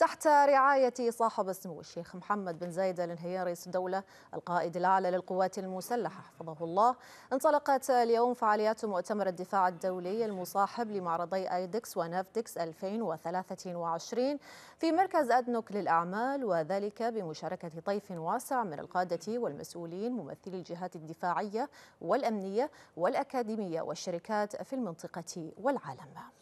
تحت رعاية صاحب السمو الشيخ محمد بن زايد الانهيار رئيس الدولة القائد الأعلى للقوات المسلحة حفظه الله انطلقت اليوم فعاليات مؤتمر الدفاع الدولي المصاحب لمعرضي ايدكس ونافدكس 2023 في مركز أدنوك للأعمال وذلك بمشاركة طيف واسع من القادة والمسؤولين ممثلي الجهات الدفاعية والأمنية والأكاديمية والشركات في المنطقة والعالم